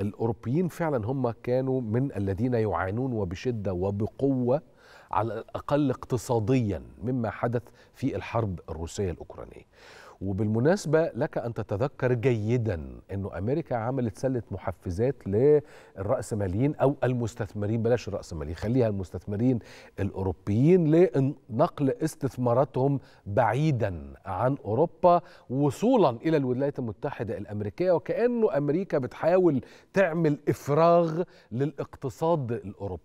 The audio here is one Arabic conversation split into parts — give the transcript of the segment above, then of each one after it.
الأوروبيين فعلا هم كانوا من الذين يعانون وبشدة وبقوة على الأقل اقتصاديا مما حدث في الحرب الروسية الأوكرانية وبالمناسبة لك أن تتذكر جيدا أنه أمريكا عملت سلة محفزات للرأسماليين أو المستثمرين بلاش الرأسماليين خليها المستثمرين الأوروبيين لنقل استثماراتهم بعيدا عن أوروبا وصولا إلى الولايات المتحدة الأمريكية وكأنه أمريكا بتحاول تعمل إفراغ للاقتصاد الأوروبي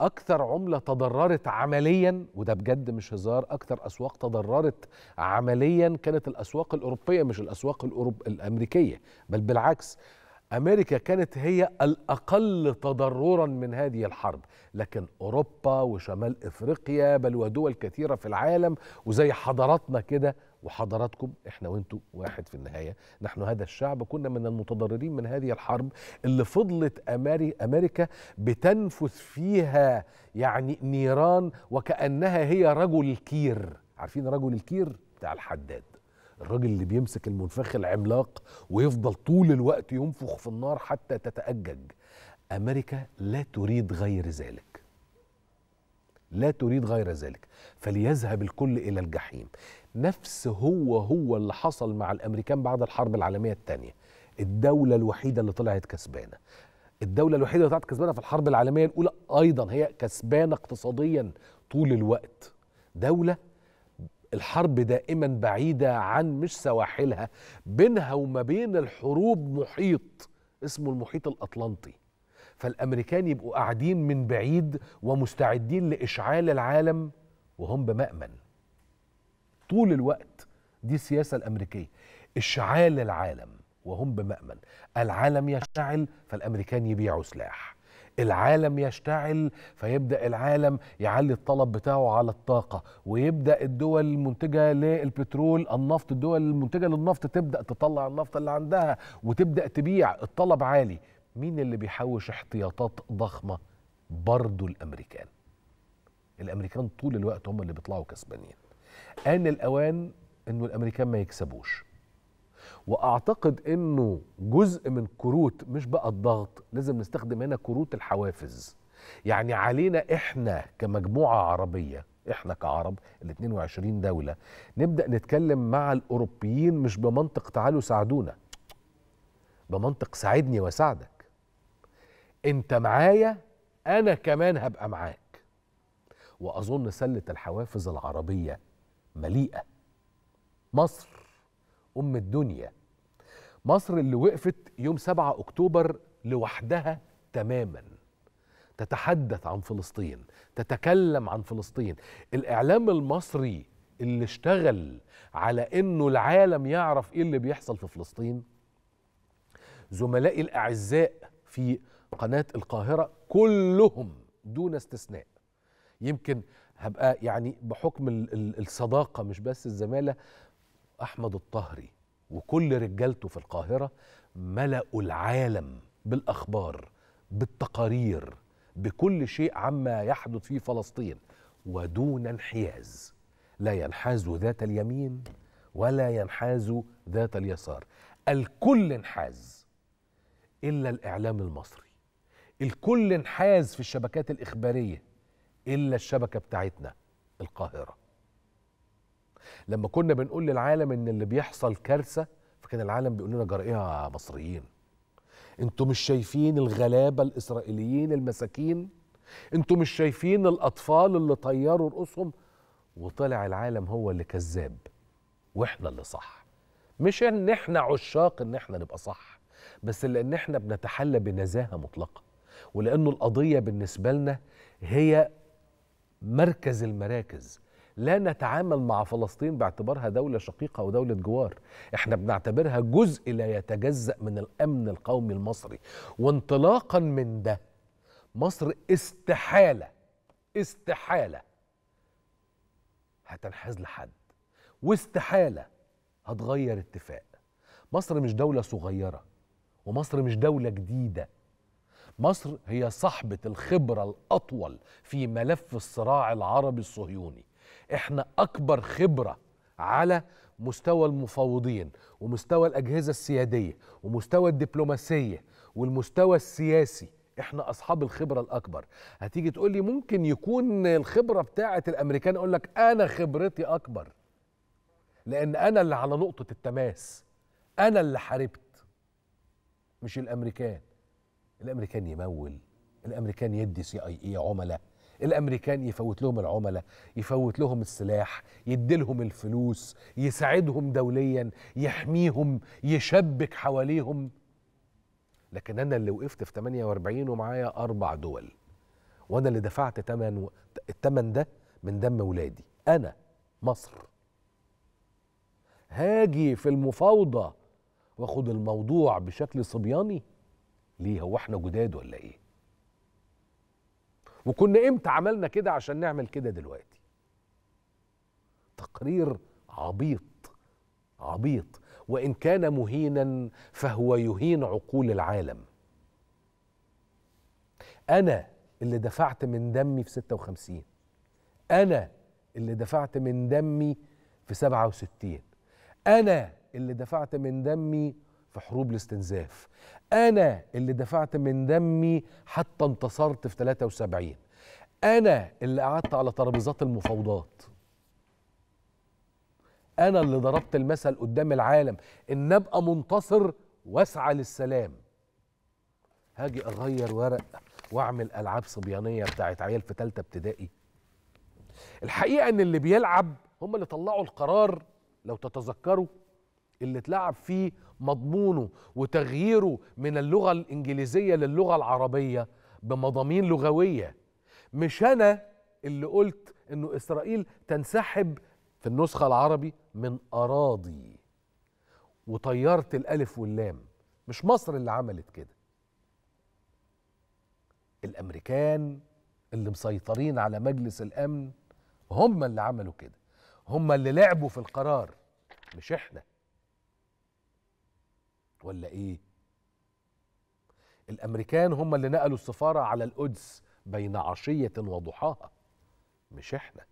أكثر عملة تضررت عمليا وده بجد مش هزار أكثر أسواق تضررت عمليا كانت الاسواق الاوروبيه مش الاسواق الأوروب الامريكيه بل بالعكس امريكا كانت هي الاقل تضررا من هذه الحرب لكن اوروبا وشمال افريقيا بل ودول كثيره في العالم وزي حضراتنا كده وحضراتكم احنا وانتم واحد في النهايه نحن هذا الشعب كنا من المتضررين من هذه الحرب اللي فضلت امريكا بتنفث فيها يعني نيران وكانها هي رجل الكير عارفين رجل الكير بتاع الحداد الراجل اللي بيمسك المنفخ العملاق ويفضل طول الوقت ينفخ في النار حتى تتأجج أمريكا لا تريد غير ذلك لا تريد غير ذلك فليذهب الكل إلى الجحيم نفس هو هو اللي حصل مع الأمريكان بعد الحرب العالمية الثانية الدولة الوحيدة اللي طلعت كسبانة الدولة الوحيدة اللي طلعت كسبانة في الحرب العالمية الأولى أيضا هي كسبانة اقتصاديا طول الوقت دولة الحرب دائما بعيدة عن مش سواحلها بينها وما بين الحروب محيط اسمه المحيط الأطلنطي فالأمريكان يبقوا قاعدين من بعيد ومستعدين لإشعال العالم وهم بمأمن طول الوقت دي السياسة الأمريكية إشعال العالم وهم بمأمن العالم يشتعل فالأمريكان يبيعوا سلاح العالم يشتعل فيبدا العالم يعلي الطلب بتاعه على الطاقه ويبدا الدول المنتجه للبترول النفط الدول المنتجه للنفط تبدا تطلع النفط اللي عندها وتبدا تبيع الطلب عالي مين اللي بيحوش احتياطات ضخمه برضو الامريكان الامريكان طول الوقت هم اللي بيطلعوا كسبانين ان الاوان انه الامريكان ما يكسبوش واعتقد انه جزء من كروت مش بقى الضغط لازم نستخدم هنا كروت الحوافز يعني علينا احنا كمجموعه عربيه احنا كعرب ال 22 دوله نبدا نتكلم مع الاوروبيين مش بمنطق تعالوا ساعدونا بمنطق ساعدني واساعدك انت معايا انا كمان هبقى معاك واظن سله الحوافز العربيه مليئه مصر أم الدنيا مصر اللي وقفت يوم 7 أكتوبر لوحدها تماما تتحدث عن فلسطين تتكلم عن فلسطين الإعلام المصري اللي اشتغل على انه العالم يعرف ايه اللي بيحصل في فلسطين زملائي الاعزاء في قناه القاهره كلهم دون استثناء يمكن هبقى يعني بحكم الصداقه مش بس الزماله أحمد الطهري وكل رجالته في القاهرة ملأوا العالم بالأخبار بالتقارير بكل شيء عما يحدث في فلسطين ودون انحياز لا ينحاز ذات اليمين ولا ينحاز ذات اليسار الكل انحاز الا الاعلام المصري الكل انحاز في الشبكات الاخباريه الا الشبكه بتاعتنا القاهره لما كنا بنقول للعالم ان اللي بيحصل كارثه فكان العالم بيقول لنا جرائها يا مصريين انتوا مش شايفين الغلابه الاسرائيليين المساكين انتوا مش شايفين الاطفال اللي طيروا رؤوسهم وطلع العالم هو اللي كذاب واحنا اللي صح مش ان احنا عشاق ان احنا نبقى صح بس لان احنا بنتحلى بنزاهه مطلقه ولانه القضيه بالنسبه لنا هي مركز المراكز لا نتعامل مع فلسطين باعتبارها دولة شقيقة أو دولة جوار احنا بنعتبرها جزء لا يتجزأ من الأمن القومي المصري وانطلاقا من ده مصر استحالة استحالة هتنحاز لحد واستحالة هتغير اتفاق مصر مش دولة صغيرة ومصر مش دولة جديدة مصر هي صاحبة الخبرة الأطول في ملف الصراع العربي الصهيوني احنا اكبر خبره على مستوى المفاوضين ومستوى الاجهزه السياديه ومستوى الدبلوماسيه والمستوى السياسي احنا اصحاب الخبره الاكبر هتيجي تقول لي ممكن يكون الخبره بتاعه الامريكان اقول لك انا خبرتي اكبر لان انا اللي على نقطه التماس انا اللي حاربت مش الامريكان الامريكان يمول الامريكان يدي سي اي اي عملاء الامريكان يفوت لهم العملاء يفوت لهم السلاح يديلهم الفلوس يساعدهم دوليا يحميهم يشبك حواليهم لكن انا اللي وقفت في 48 ومعايا اربع دول وانا اللي دفعت تمن التمن ده من دم ولادي انا مصر هاجي في المفاوضه واخد الموضوع بشكل صبياني ليه هو احنا جداد ولا ايه وكنا امتى عملنا كده عشان نعمل كده دلوقتي تقرير عبيط عبيط وان كان مهينا فهو يهين عقول العالم انا اللي دفعت من دمي في 56 انا اللي دفعت من دمي في 67 انا اللي دفعت من دمي في حروب الاستنزاف انا اللي دفعت من دمي حتى انتصرت في 73 انا اللي قعدت على ترابيزات المفاوضات انا اللي ضربت المثل قدام العالم ان ابقى منتصر واسعى للسلام هاجي اغير ورق واعمل العاب صبيانيه بتاعت عيال في ثالثه ابتدائي الحقيقه ان اللي بيلعب هم اللي طلعوا القرار لو تتذكروا اللي اتلعب فيه مضمونه وتغييره من اللغة الإنجليزية للغة العربية بمضامين لغوية مش أنا اللي قلت إنه إسرائيل تنسحب في النسخة العربي من أراضي وطيرت الألف واللام مش مصر اللي عملت كده الأمريكان اللي مسيطرين على مجلس الأمن هم اللي عملوا كده هم اللي لعبوا في القرار مش احنا ولا ايه الامريكان هم اللي نقلوا السفاره على القدس بين عشيه وضحاها مش احنا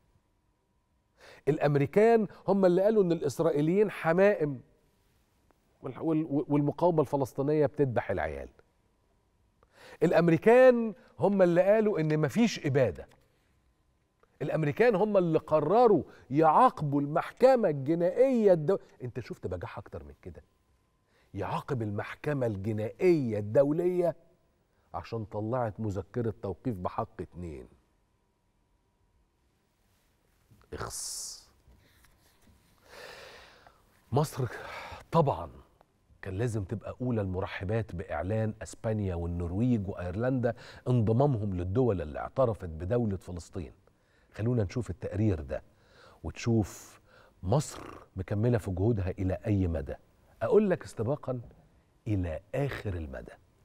الامريكان هم اللي قالوا ان الاسرائيليين حمائم والمقاومه الفلسطينيه بتذبح العيال الامريكان هم اللي قالوا ان مفيش اباده الامريكان هم اللي قرروا يعاقبوا المحكمه الجنائيه الدو... انت شفت بجاح اكتر من كده يعاقب المحكمة الجنائية الدولية عشان طلعت مذكرة توقيف بحق اتنين اخص مصر طبعا كان لازم تبقى اولى المرحبات باعلان اسبانيا والنرويج وايرلندا انضمامهم للدول اللي اعترفت بدوله فلسطين خلونا نشوف التقرير ده وتشوف مصر مكمله في جهودها الى اي مدى اقول لك استباقا الى اخر المدى